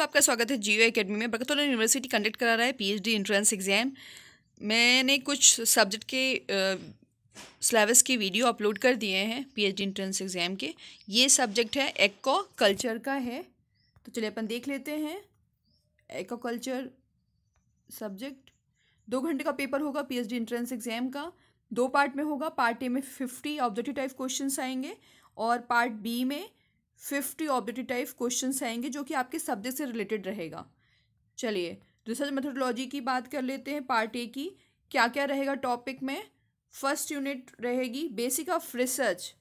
दोस्तों आपका स्वागत है जियो एकेडमी में बरकतुल्ला यूनिवर्सिटी कंडक्ट करा रहा है पीएचडी एंट्रेंस एग्ज़ाम मैंने कुछ सब्जेक्ट के सिलेबस के वीडियो अपलोड कर दिए हैं पीएचडी एंट्रेंस एग्ज़ाम के ये सब्जेक्ट है एक्को कल्चर का है तो चलिए अपन देख लेते हैं एक्को कल्चर सब्जेक्ट दो घंटे का पेपर होगा डी एंट्रेंस एग्ज़ाम का दो पार्ट में होगा पार्ट ए में फिफ्टी ऑब्जेक्टिव टाइप क्वेश्चन आएंगे और पार्ट बी में फिफ्टी ऑब्जेक्टिव टाइप क्वेश्चन आएंगे जो कि आपके सब्जेक्ट से रिलेटेड रहेगा चलिए रिसर्च मेथोडोलॉजी की बात कर लेते हैं पार्ट ए की क्या क्या रहेगा टॉपिक में फर्स्ट यूनिट रहेगी बेसिक ऑफ रिसर्च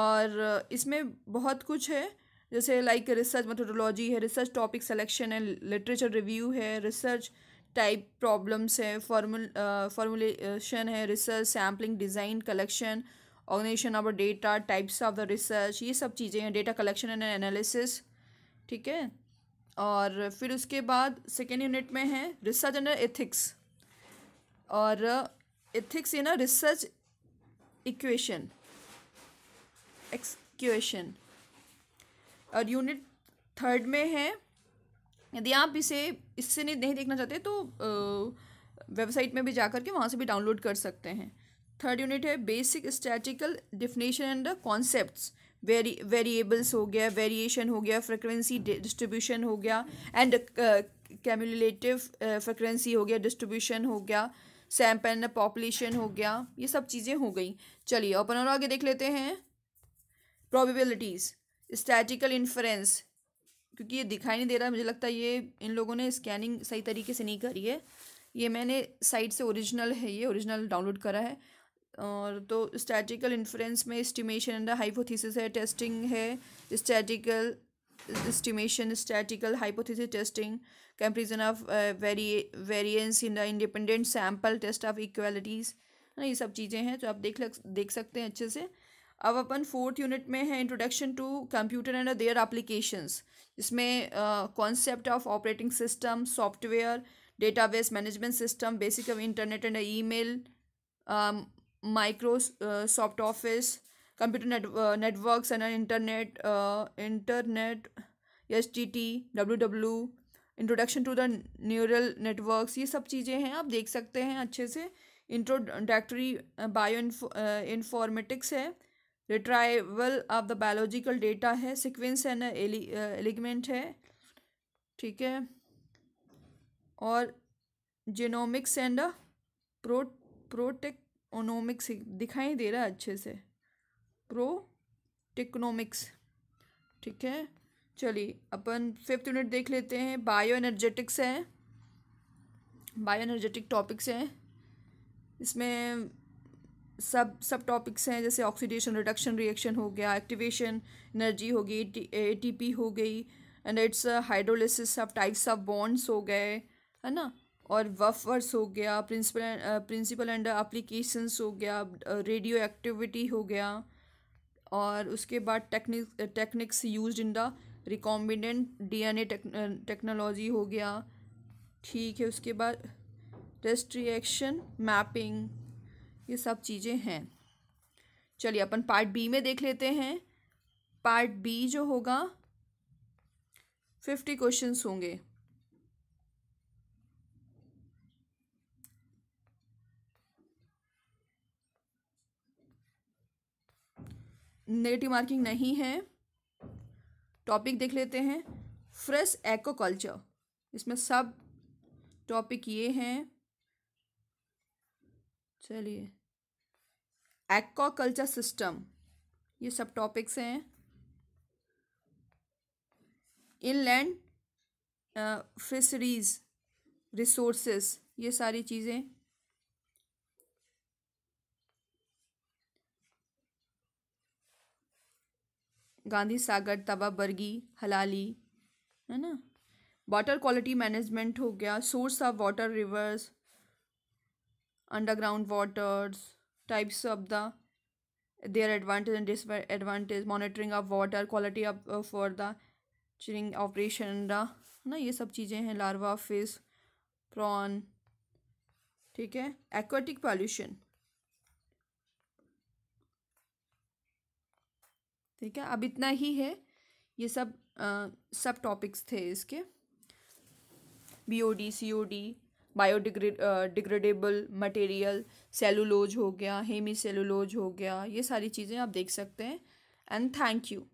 और इसमें बहुत कुछ है जैसे लाइक रिसर्च मेथोडोलॉजी है रिसर्च टॉपिक सेलेक्शन है लिटरेचर रिव्यू है रिसर्च टाइप प्रॉब्लम्स है फॉर्मूल फॉर्मूलेशन है research sampling design collection organization of data types of the research ये सब चीज़ें हैं डेटा कलेक्शन एंड एनालिसिस ठीक है और फिर उसके बाद सेकेंड यूनिट में है रिसर्च एंड एथिक्स और एथिक्स uh, ये ना रिसर्च इक्वेशन एक्सक्वेशन और यूनिट थर्ड में है यदि आप इसे इससे नहीं देखना चाहते तो वेबसाइट uh, में भी जा कर के वहाँ से भी डाउनलोड कर सकते हैं थर्ड यूनिट है basic statical definition and the concept very variables हो गया वेरिएशन हो गया फ्रिक्वेंसी डिस्ट्रीब्यूशन हो गया एंड कैम्यूलेटिव फ्रिक्वेंसी हो गया डिस्ट्रीब्यूशन हो गया सैम्प एंड पॉपुलेशन हो गया ये सब चीज़ें हो गई चलिए अपन और आगे देख लेते हैं प्रॉबिबिलिटीज़ स्टैटिकल इन्फ्रेंस क्योंकि ये दिखाई नहीं दे रहा मुझे लगता है ये इन लोगों ने स्कैनिंग सही तरीके से नहीं करी है ये मैंने साइट से ओरिजिनल है ये ओरिजिनल डाउनलोड करा है और तो स्टैटिकल इन्फ्रेंस में इस्टीमेशन एंड हाइपोथीसिस है टेस्टिंग है statical estimation statical hypothesis testing comparison of very variance in the independent sample test of equalities है ना ये सब चीज़ें हैं जो आप देख लग देख सकते हैं अच्छे से अब अपन फोर्थ यूनिट में है introduction to computer and their applications इसमें concept of operating system software database management system basic of internet and email Microsoft office computer network networks and internet internet S T T W W introduction to the neural networks ये सब चीज़ें हैं आप देख सकते हैं अच्छे से इंट्रोडक्टरी बायो इन्फॉर्मेटिक्स है retrieval of the biological data है सिक्वेंस एंड एलिगमेंट है ठीक है और genomics and pro proteomics दिखाई दे रहा है अच्छे से प्रो टेक्नोमिक्स ठीक है चलिए अपन फिफ्थ यूनिट देख लेते हैं बायो एनर्जेटिक्स है बायो एनर्जेटिक टॉपिक्स हैं इसमें सब सब टॉपिक्स हैं जैसे ऑक्सीडेशन रिडक्शन रिएक्शन हो गया एक्टिवेशन एनर्जी हो गई ए टी पी हो गई and its hydrolysis of types of bonds हो गए है ना और वफर्स हो गया प्रिंसिपल प्रिंसिपल अंडर अप्लीकेशंस हो गया रेडियो एक्टिविटी हो गया और उसके बाद technique techniques use in the recombinant DNA technology हो गया ठीक है उसके बाद टेस्ट रिएक्शन मैपिंग ये सब चीज़ें हैं चलिए अपन पार्ट बी में देख लेते हैं पार्ट बी जो होगा फिफ्टी क्वेश्चंस होंगे नेगेटिव मार्किंग नहीं है टॉपिक देख लेते हैं फ्रेश एक्वाकल्चर इसमें सब टॉपिक ये हैं चलिए एक्वाकल्चर सिस्टम ये सब टॉपिक्स हैं इनलैंड फिशरीज रिसोर्सेस ये सारी चीज़ें गांधी सागर तवा बर्गी हलाली है ना वाटर क्वालिटी मैनेजमेंट हो गया source of water rivers underground waters types of the their advantage and disadvantage monitoring of of water quality for for the chilling है ना ये सब चीज़ें हैं लार्वा फिश प्रॉन ठीक है एक्वाटिक पॉल्यूशन ठीक है अब इतना ही है ये सब आ, सब टॉपिक्स थे इसके B O D C O D biodegrade degradable material cellulose हो गया हेमी सेलुलोज हो गया ये सारी चीज़ें आप देख सकते हैं एंड थैंक यू